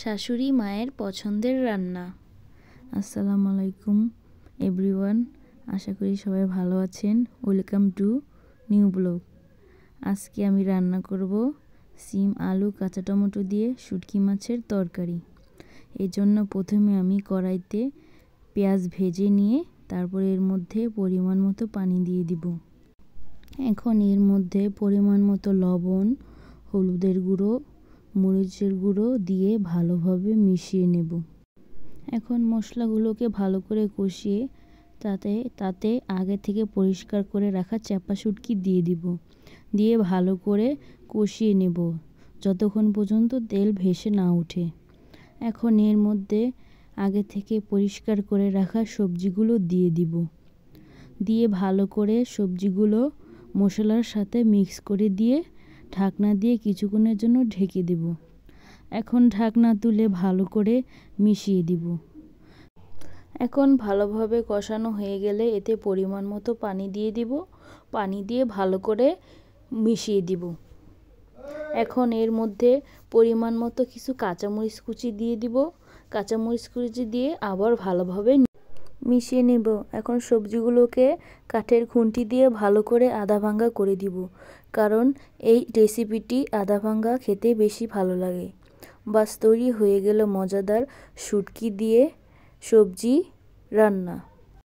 শাশুড়ি মায়ের পছন্দের রান্না আসসালামু আলাইকুম এভরিওয়ান আশা করি সবাই ভালো আছেন ওয়েলকাম টু নিউ ব্লগ আজকে আমি রান্না করব সিম আলু কাঁচা টমেটো দিয়ে শুটকি মাছের তরকারি এর জন্য প্রথমে আমি কড়াইতে পেঁয়াজ ভেজে নিয়ে তারপরে এর মধ্যে পরিমাণ মতো পানি দিয়ে দিব এখন এর মধ্যে পরিমাণ মতো লবণ হলুদের গুঁড়ো মরিচের গুঁড়ো দিয়ে ভালোভাবে মিশিয়ে নেব এখন মশলাগুলোকে ভালো করে কষিয়ে তাতে তাতে আগে থেকে পরিষ্কার করে রাখা চাপা সুটকি দিয়ে দিব দিয়ে ভালো করে কষিয়ে নেব যতক্ষণ পর্যন্ত তেল ভেসে না উঠে এখন এর মধ্যে আগে থেকে পরিষ্কার করে রাখা সবজিগুলো দিয়ে দিব দিয়ে ভালো করে সবজিগুলো মশলার সাথে মিক্স করে দিয়ে ঢাকনা দিয়ে কিছুক্ষণের জন্য ঢেকে দেব এখন ঢাকনা তুলে ভালো করে মিশিয়ে দিব এখন ভালোভাবে কষানো হয়ে গেলে এতে পরিমাণ মতো পানি দিয়ে দিব পানি দিয়ে ভালো করে মিশিয়ে দিব এখন এর মধ্যে পরিমাণ মতো কিছু কাঁচামরিচ কুচি দিয়ে দিব কাঁচামরিচ কুচি দিয়ে আবার ভালোভাবে মিশিয়ে নেব এখন সবজিগুলোকে কাঠের খুঁটি দিয়ে ভালো করে আধা ভাঙ্গা করে দিব কারণ এই রেসিপিটি আধা ভাঙ্গা খেতে বেশি ভালো লাগে বাস তৈরি হয়ে গেল মজাদার শুটকি দিয়ে সবজি রান্না